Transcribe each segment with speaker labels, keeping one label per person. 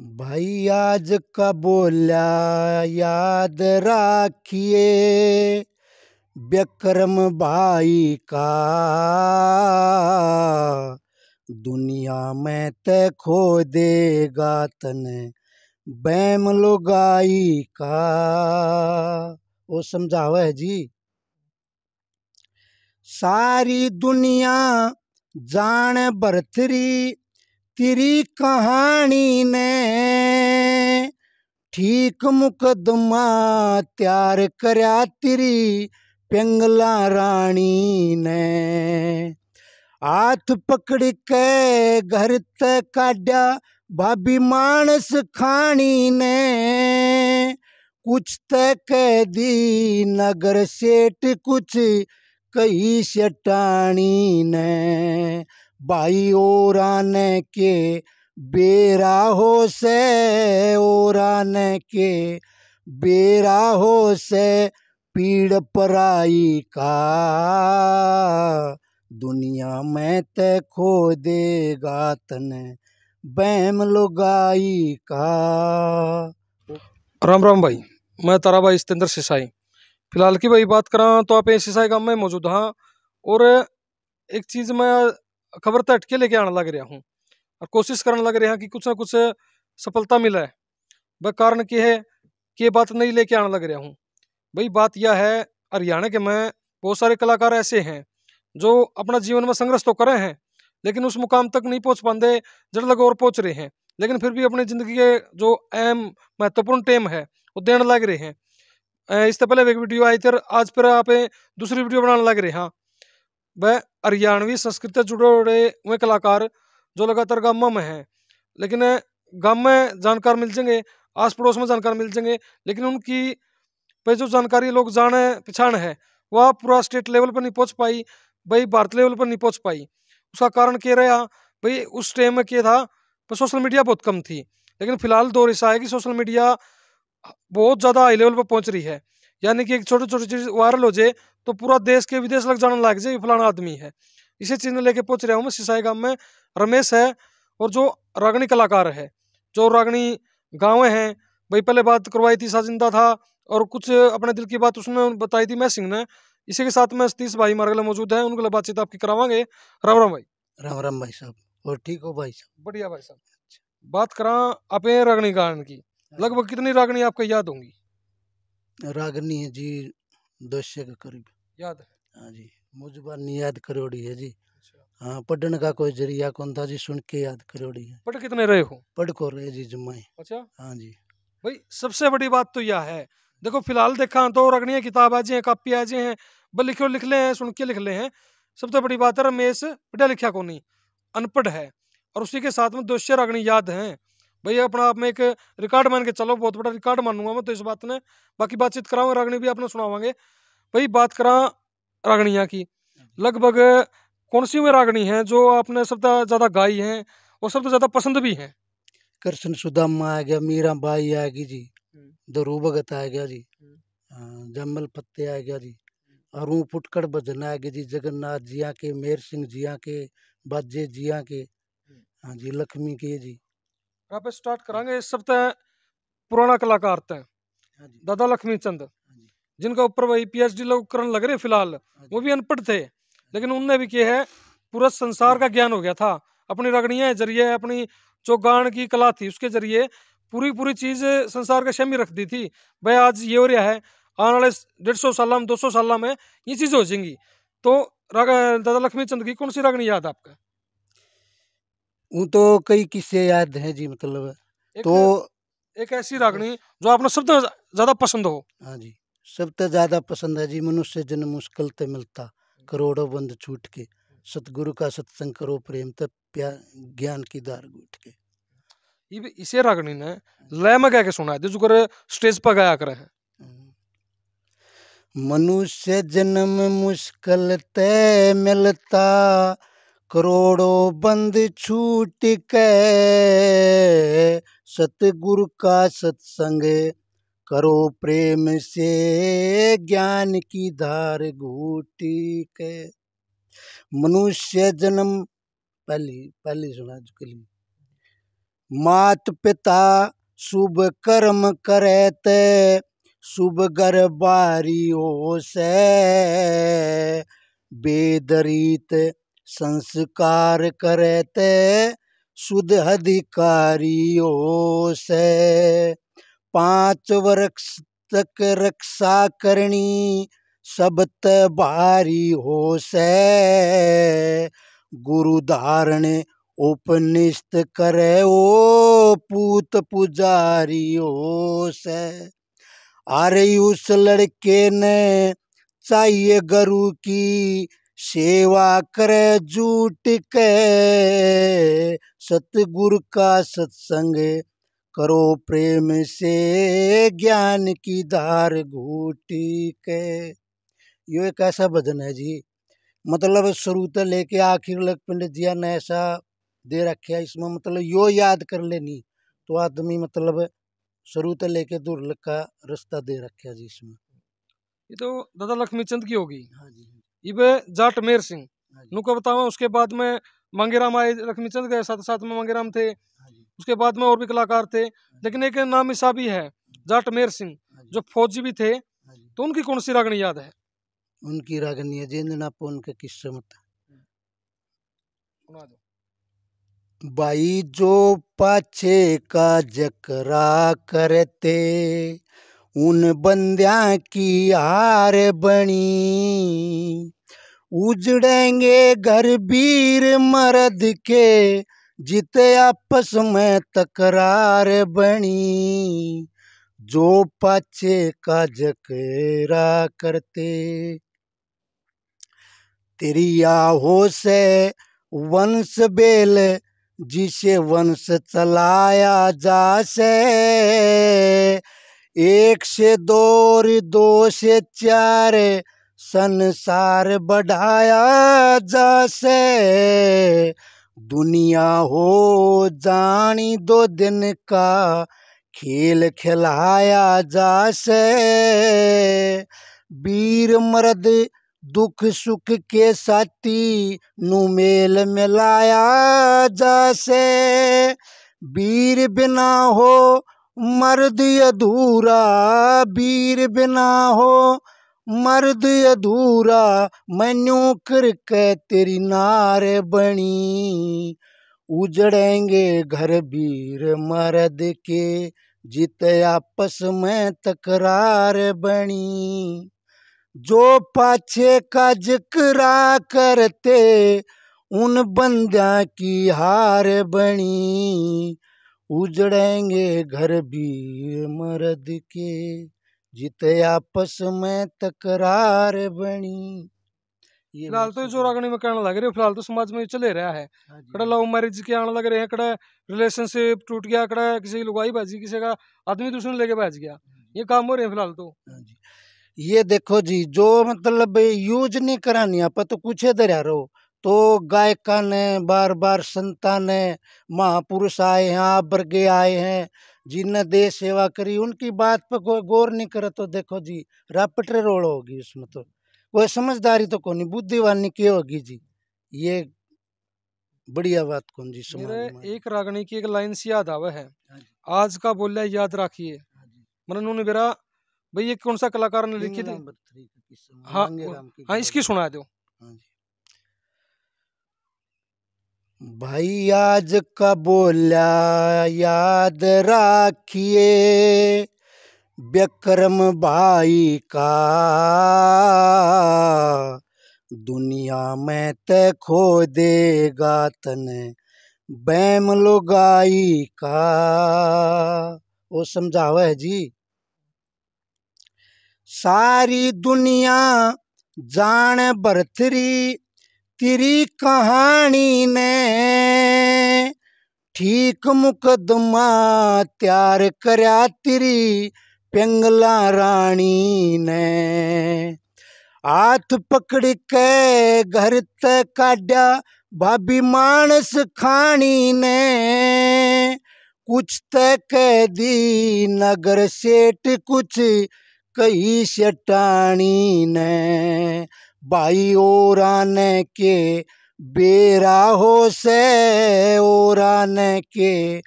Speaker 1: भाई आज का बोला याद रखिए विक्रम भाई का दुनिया में ते खो देगा तने बैम लुगाई का वो समझाओ है जी सारी दुनिया जान बरतरी तेरी कहानी ने ठीक मुकदमा त्यार करया तेरी पिंगला रानी ने हाथ पकड़ के घर ते काड्या भाभी मानस खानी ने कुछ ते कह दी नगर सेठ कुछ कही शटानी ने बाई ओरान के बेरा हो से ओरान के बेरा हो से पीड़ पराई का दुनिया में ते खो देगा तने बैम लुगाई
Speaker 2: का राम राम भाई मैं तारा भाई सतेंद्र सिसाई फिलहाल की भाई बात करा तो आप सिसाई गांव में मौजूद हाँ और एक चीज़ मैं खबर तो अटके लेके आने लग रहा हूँ और कोशिश करने लग रहा कि कुछ ना कुछ सफलता मिला है वह कारण क्या है कि बात नहीं लेके आने लग रहा हूँ भाई बात यह है हरियाणा के मैं बहुत सारे कलाकार ऐसे हैं जो अपना जीवन में संघर्ष तो करे हैं लेकिन उस मुकाम तक नहीं पहुँच पाते जड़ लगे और पहुँच रहे हैं लेकिन फिर भी अपनी ज़िंदगी के जो अहम महत्वपूर्ण टेम है वो देने लग रहे हैं इससे पहले एक वीडियो आई थी आज फिर आप दूसरी वीडियो बनाने लग रहे हैं हाँ, वह हरियाणवी संस्कृति से जुड़े हुए वे कलाकार जो लगातार गाँव में हैं लेकिन गाँव में जानकार मिल जाएंगे आस पड़ोस में जानकार मिल जाएंगे लेकिन उनकी पे जो जानकारी लोग जाने पहचान है वह पूरा स्टेट लेवल पर नहीं पहुँच पाई भाई भारत लेवल पर नहीं पहुँच पाई उसका कारण क्या रहा भाई उस टाइम में क्या था पर सोशल मीडिया बहुत कम थी लेकिन फिलहाल दौर ऐसा है कि सोशल मीडिया बहुत ज़्यादा हाई लेवल पर पहुँच रही है यानी कि एक छोटी छोटी चीज़ वायरल हो जाए तो पूरा देश के विदेश लग जाने लग जाए फलाना आदमी है इसी चीज़ में लेके पूछ रहा हूँ मैं सिसाई गाँव में रमेश है और जो रागणी कलाकार है जो रागणी गाँव है भाई पहले बात करवाई थी साजिंदा था और कुछ अपने दिल की बात उसने बताई थी मैं सिंह ने इसी के साथ में सतीश भाई हमारे लिए मौजूद है उनके लिए बातचीत आपकी करवागे राम राम भाई राम राम भाई साहब और ठीक हो भाई साहब बढ़िया भाई साहब बात करा आप रागणी गायन की हाँ। लगभग कितनी रागणी आपको याद होंगी रागनी है जी दस के करीब याद हाँ जी मुझे याद करोड़ी है जी
Speaker 1: अच्छा। हाँ पढ़ने का कोई जरिया कौन था जी सुन के याद करोड़ी है
Speaker 2: पढ़ कितने रहे हो
Speaker 1: पढ़ को रहे जी
Speaker 2: जुम्मे अच्छा हाँ जी भाई सबसे बड़ी बात तो यह है देखो फिलहाल देखा तो रगनिया किताब आज हैं कापी आज हैं बल लिखो लिख ले हैं सुन के लिख ले हैं सबसे बड़ी बात है रमेश पढ़ा लिखा को नहीं अनपढ़ है और उसी के साथ में दोष्य रगनी याद है भाई अपना आप में एक रिकॉर्ड मान के चलो बहुत बड़ा रिकॉर्ड मानूंगा मैं तो इस बात ने बाकी बातचीत कराऊंगा रागणी भी अपना सुनावागे भाई बात करा रागणिया की लगभग कौन सी में रागणी है जो आपने सबसे ज़्यादा गाई है और सबसे ज़्यादा पसंद भी है
Speaker 1: कृष्ण सुदामा आ गया मीरा बाई आ गई जी हम्म। दरू भगत आ गया जी
Speaker 2: हम्म।
Speaker 1: जमल पत्ते आ गया जी अरुण पुटकड़ भजन आ गया जी जगन्नाथ जिया के मेर सिंह जिया
Speaker 2: के बाजे जिया के हम्म। हाँ जी लक्ष्मी के जी स्टार्ट करांगे इस सब ਸप्ताह तो पुराना कलाकार थे तो हाँ दादा लक्ष्मी चंद हाँ जिनका ऊपर वही पीएचडी लोग करने लग रहे फिलहाल हाँ वो भी अनपढ़ थे लेकिन उनने भी किया है पूरा संसार का ज्ञान हो गया था अपनी रगड़िया के जरिए अपनी जो गान की कला थी उसके जरिए पूरी पूरी चीज संसार के शमी रख दी थी भाई आज ये हो रहा है आने वाले डेढ़ सौ साल में दो सौ साल में ये चीज़ हो जाएंगी तो दादा लक्ष्मी चंद की कौन सी रागनी याद आपका
Speaker 1: वो तो कई किस्से याद हैं जी मतलब
Speaker 2: एक, तो एक ऐसी रागनी जो आपने सबसे ज्यादा पसंद हो हाँ
Speaker 1: जी सबसे ज्यादा पसंद है जी मनुष्य जन्म मुश्किल ते मिलता करोड़ों बंद छूट के सतगुरु का सत्संग करो प्रेम तब प्या ज्ञान की दार गुट के
Speaker 2: इसे रागनी ने लय में कह के सुना है जो कर स्टेज पर गाया करे हैं
Speaker 1: मनुष्य जन्म मुश्किल ते मिलता करोड़ों बंद छूट के सतगुरु का सत्संग करो प्रेम से ज्ञान की धार घूटी के मनुष्य जन्म पहली पहली सुना चुकली मात पिता शुभ कर्म करे ते शुभ घर हो से बेदरीत संस्कार करते शुद्ध अधिकारियों से पाँच वर्ष तक रक्षा करनी सब तारी भारी हो से गुरु धारण उपनिष्ठ करे ओ पूत पुजारी हो से अरे उस लड़के ने चाहिए गुरु की सेवा कर जूट के सतगुर का सत्संग करो प्रेम से ज्ञान की धार घूटी के यो एक ऐसा भजन है जी मतलब शुरू तो लेके आखिर लग पंडित जिया ने ऐसा दे रखे है इसमें मतलब यो याद कर लेनी तो आदमी मतलब शुरू तो लेके दूर लग का रास्ता दे रखे है जी इसमें
Speaker 2: ये तो दादा लक्ष्मी चंद की होगी हाँ जी हाँ इबे मेर सिंह हाँ नुको बतावा उसके बाद में मंगेराम आए लक्ष्मीचंद गए साथ साथ में मंगेराम थे हाँ उसके बाद में और भी कलाकार थे हाँ लेकिन एक नाम ईसा भी है जाट मेर सिंह जो फौजी भी थे तो उनकी कौन सी रागनी याद है
Speaker 1: उनकी रागनी है जेंदना पोन के किस्से मत बाई जो पाछे का जकरा करते उन बंद्या की हार बनी उजड़ेंगे घर वीर मरद के जिते आपस में तकरार बनी जो पाचे का जकेरा करते तेरी आहो से वंश बेल जिसे वंश चलाया जा से एक से दो और दो से चार संसार बढ़ाया जासे दुनिया हो जानी दो दिन का खेल खिलाया जासे वीर मर्द दुख सुख के साथी नुमेल मिलाया जासे वीर बिना हो मर्द अधूरा वीर बिना हो मर्द अधूरा मैन्यू करके तेरी नार बनी उजड़ेंगे घर वीर मर्द के जित आपस में तकरार बनी जो पाछे का जिक्रा करते उन बंदा की हार बनी उजड़ेंगे घर भी मर्द के जीते आपस में तकरार बनी
Speaker 2: फिलहाल तो जोरागणी में कहने लग रही है फिलहाल तो समाज में चले रहा है हाँ कड़ा लव मैरिज के आने लग रहे हैं कड़ा रिलेशनशिप टूट गया कड़ा किसी लुगाई बाजी किसी का आदमी दूसरे लेके बैठ गया हाँ ये काम हो रहे हैं फिलहाल तो हाँ ये
Speaker 1: देखो जी जो मतलब यूज नहीं करानी आप तो कुछ इधर रहो तो गायिका ने बार बार संता ने महापुरुष आए हैं आप वर्गे आए हैं जिनने देश सेवा करी उनकी बात पर कोई गौर नहीं करे तो देखो जी रापटरे रोल होगी उसमें तो कोई समझदारी तो कौन बुद्धिवानी की होगी जी ये बढ़िया बात कौन जी समझ
Speaker 2: एक रागणी की एक लाइन से याद आवे है हाँ आज का बोलिया याद रखिए हाँ मन उन्होंने बेरा भाई ये कौन सा कलाकार ने लिखी
Speaker 1: थी
Speaker 2: हाँ हाँ इसकी सुना दो हाँ जी
Speaker 1: भाई आज का बोला याद रखिए विक्रम भाई का दुनिया में ते खो देगा तन बैम लुगाई का वो समझाव है जी सारी दुनिया जान बरतरी तेरी कहानी ने ठीक मुकदमा त्यार करया तेरी पेंगला रानी ने हाथ पकड़ के घर ते काड्या भाभी मानस खानी ने कुछ ते कह दी नगर सेठ कुछ कही शटानी ने और ओरान के बेरा हो से ओरान के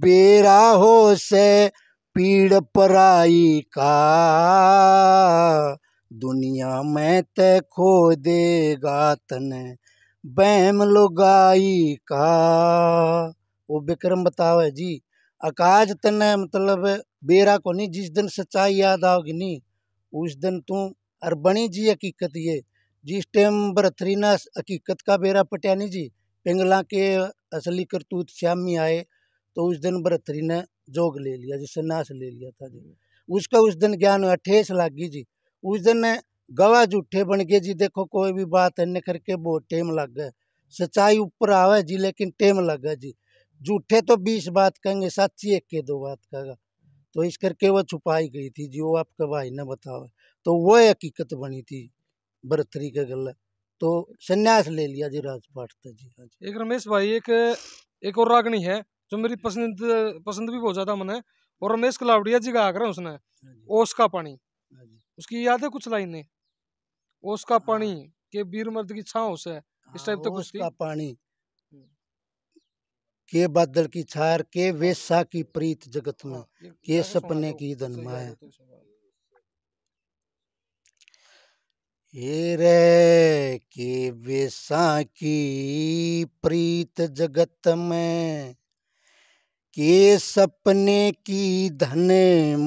Speaker 1: बेरा हो से पीड़ पराई का दुनिया में ते खो देगा तन बैम लुगाई का वो विक्रम बताओ है जी अकाज तने मतलब बेरा को नहीं जिस दिन सच्चाई याद आओगी नहीं उस दिन तू और बनी जी हकीकत ये जिस टाइम बरथरीना हकीकत का बेरा नहीं जी पिंगला के असली करतूत श्यामी में आए तो उस दिन बरथरी ने जोग ले लिया जिससे नाश ले लिया था जी उसका उस दिन ज्ञान हुआ ठेस लागी जी उस दिन गवाह झूठे बन गए जी देखो कोई भी बात अन्य करके बहुत टेम लग गए सच्चाई ऊपर आवे जी लेकिन टेम लग गए जी झूठे तो बीस बात कहेंगे सच्ची एक के दो बात कहेगा तो इस करके वो छुपाई गई थी जी वो आपके भाई ने बताओ तो वह हकीकत बनी थी बरतरी के गल तो संन्यास ले लिया जी राजपाठ था
Speaker 2: जी हाँ जी एक रमेश भाई एक एक और रागनी है जो मेरी पसंद पसंद भी बहुत ज़्यादा मन है और रमेश कलावड़िया जी का कर उसने हाँ ओस का पानी हाँ उसकी याद है कुछ लाइनें ओस का हाँ। पानी के बीर मर्द की छाव से इस टाइप तो कुछ का पानी हम्म।
Speaker 1: के बादल की छार के वेशा की प्रीत जगत में के सपने की धन माया रे के की प्रीत जगत में के सपने की धन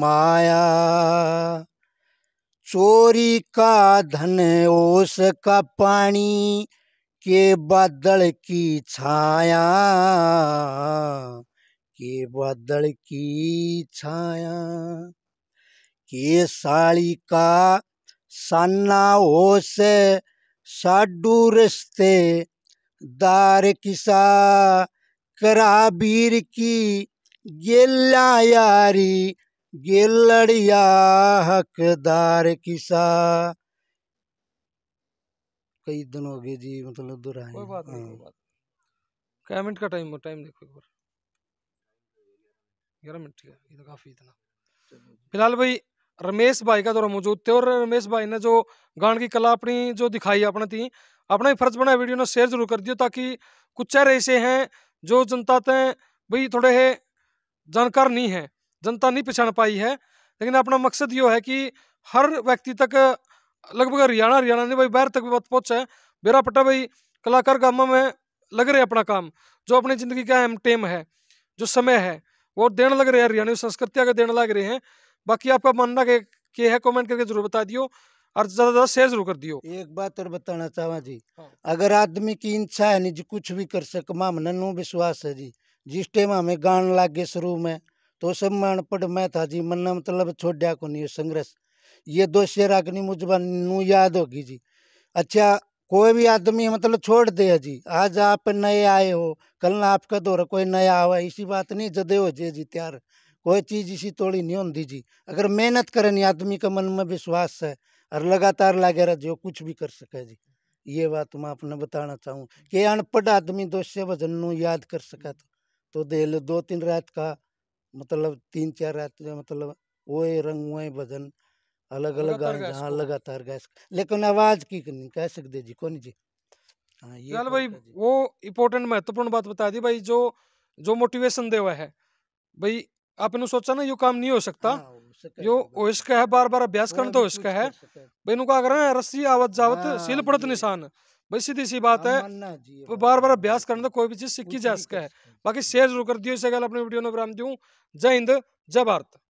Speaker 1: माया चोरी का धन ओस का पानी के बादल की छाया के बादल की छाया के साड़ी का ಸಣ್ಣಹೊಸೆ साडू रस्ते दार किसा करा बीर की गेला यारी गेलड़िया हकदार किसा कई दिन हो गए जी मतलब दोहराए कोई बात
Speaker 2: क्या हाँ। मिनट का टाइम टाइम देखो एक बार ग्यारह मिनट ठीक है ये तो काफ़ी इतना फिलहाल भाई रमेश भाई का द्वारा मौजूद थे और रमेश भाई ने जो गान की कला अपनी जो दिखाई अपने थी अपना ही फर्ज बनाया वीडियो ने शेयर जरूर कर दियो ताकि कुछ चेहरे ऐसे हैं जो जनता ते भाई थोड़े है जानकार नहीं है जनता नहीं पहचान पाई है लेकिन अपना मकसद यो है कि हर व्यक्ति तक लगभग हरियाणा हरियाणा ने भाई बाहर तक भी बात पहुँचा है बेरा पट्टा भाई कलाकार कामों में लग रहे अपना काम जो अपनी ज़िंदगी का अहम टेम है जो समय है वो देने लग रहे हैं हरियाणा संस्कृति आगे देने लग रहे हैं बाकी आपका मानना के, के है कमेंट करके जरूर बता दियो और ज़्यादा ज़्यादा शेयर जरूर कर दियो
Speaker 1: एक बात और बताना चाहवा जी हाँ। अगर आदमी की इच्छा है नहीं जी कुछ भी कर सक माँ नन्नू विश्वास है जी जिस टाइम हमें गान लागे शुरू में तो सब मान पड़ मैं था जी मन मतलब छोड़ा को नहीं संघर्ष ये दो शेर अग्नि मुझबा नू याद होगी जी अच्छा कोई भी आदमी मतलब छोड़ दे जी आज आप नए आए हो कल ना आपका दौर कोई नया आवा इसी बात नहीं जदे हो जे जी त्यार कोई चीज़ इसी तोड़ी नहीं न्योन दीजिए अगर मेहनत करें नहीं आदमी का मन में विश्वास है और लगातार लागे रह जो कुछ भी कर सके जी ये बात मैं आपने बताना चाहूँ कि अनपढ़ आदमी दोषे भजन नू याद कर सका तो, तो दे लो दो तीन रात का मतलब तीन चार रात मतलब वो रंग वो भजन अलग अलग हाँ लगातार गैस लेकिन आवाज की नहीं कह सकते जी कौन जी हाँ ये
Speaker 2: भाई वो इम्पोर्टेंट महत्वपूर्ण बात बता दी भाई जो जो मोटिवेशन देवा है भाई आपने सोचा ना यो काम नहीं हो सकता जो हाँ, इसका है बार बार अभ्यास करना तो इसका है भाई इनका अगर रस्सी आवत जावत हाँ, सील पड़त निशान भाई सीधी सी बात हाँ, है बार बार अभ्यास करना तो कोई भी चीज सीखी जा सका है बाकी शेयर जरूर कर दियो इसे अपने वीडियो में विराम दूँ जय हिंद जय भारत